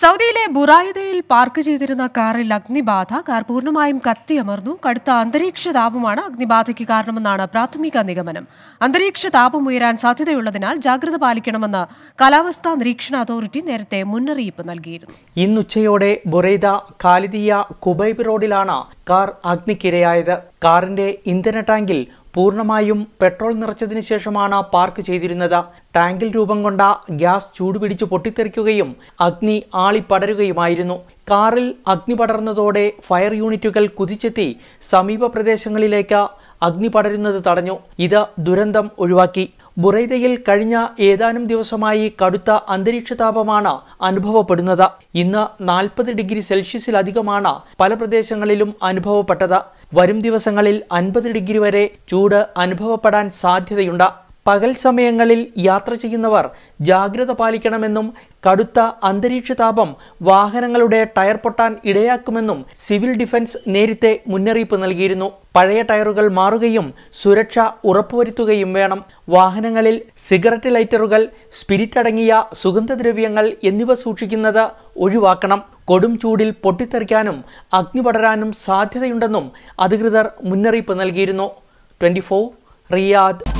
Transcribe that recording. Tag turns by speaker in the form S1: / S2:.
S1: സൗദിയിലെ ബുറായിദയിൽ പാർക്ക് ചെയ്തിരുന്ന കാറിൽ അഗ്നിബാധ കാർ പൂർണ്ണമായും കത്തിയമർന്നു കടുത്ത അന്തരീക്ഷ താപമാണ് അഗ്നിബാധയ്ക്ക് കാരണമെന്നാണ് പ്രാഥമിക നിഗമനം അന്തരീക്ഷ താപം ഉയരാൻ സാധ്യതയുള്ളതിനാൽ ജാഗ്രത പാലിക്കണമെന്ന് കാലാവസ്ഥാ നിരീക്ഷണ അതോറിറ്റി നേരത്തെ മുന്നറിയിപ്പ് നൽകിയിരുന്നു
S2: ഇന്നുച്ചയോടെ ബുറൈദ ഖാലിദിയ കുബൈബ് റോഡിലാണ് കാർ അഗ്നിക്കിരയായത് കാറിന്റെ ഇന്ധന ടാങ്കിൽ പൂർണ്ണമായും പെട്രോൾ നിറച്ചതിനു ശേഷമാണ് പാർക്ക് ചെയ്തിരുന്നത് ടാങ്കിൽ രൂപം കൊണ്ട ഗ്യാസ് ചൂടുപിടിച്ച് പൊട്ടിത്തെറിക്കുകയും അഗ്നി ആളിപ്പടരുകയുമായിരുന്നു കാറിൽ അഗ്നി പടർന്നതോടെ ഫയർ യൂണിറ്റുകൾ കുതിച്ചെത്തി സമീപ പ്രദേശങ്ങളിലേക്ക് അഗ്നി പടരുന്നത് തടഞ്ഞു ഇത് ദുരന്തം ഒഴിവാക്കി ബുറൈതയിൽ കഴിഞ്ഞ ഏതാനും ദിവസമായി കടുത്ത അന്തരീക്ഷ താപമാണ് അനുഭവപ്പെടുന്നത് ഇന്ന് നാൽപ്പത് ഡിഗ്രി സെൽഷ്യസിലധികമാണ് പല പ്രദേശങ്ങളിലും അനുഭവപ്പെട്ടത് വരും ദിവസങ്ങളിൽ അൻപത് ഡിഗ്രി വരെ ചൂട് അനുഭവപ്പെടാൻ സാധ്യതയുണ്ട് പകൽ സമയങ്ങളിൽ യാത്ര ചെയ്യുന്നവർ ജാഗ്രത പാലിക്കണമെന്നും കടുത്ത അന്തരീക്ഷ താപം വാഹനങ്ങളുടെ ടയർ പൊട്ടാൻ ഇടയാക്കുമെന്നും സിവിൽ ഡിഫൻസ് നേരത്തെ മുന്നറിയിപ്പ് നൽകിയിരുന്നു പഴയ ടയറുകൾ മാറുകയും സുരക്ഷ ഉറപ്പുവരുത്തുകയും വേണം വാഹനങ്ങളിൽ സിഗരറ്റ് ലൈറ്ററുകൾ സ്പിരിറ്റ് അടങ്ങിയ സുഗന്ധദ്രവ്യങ്ങൾ എന്നിവ സൂക്ഷിക്കുന്നത് ഒഴിവാക്കണം കൊടും ചൂടിൽ പൊട്ടിത്തെറിക്കാനും അഗ്നി പടരാനും സാധ്യതയുണ്ടെന്നും അധികൃതർ മുന്നറിയിപ്പ് നൽകിയിരുന്നു ട്വൻറ്റി റിയാദ്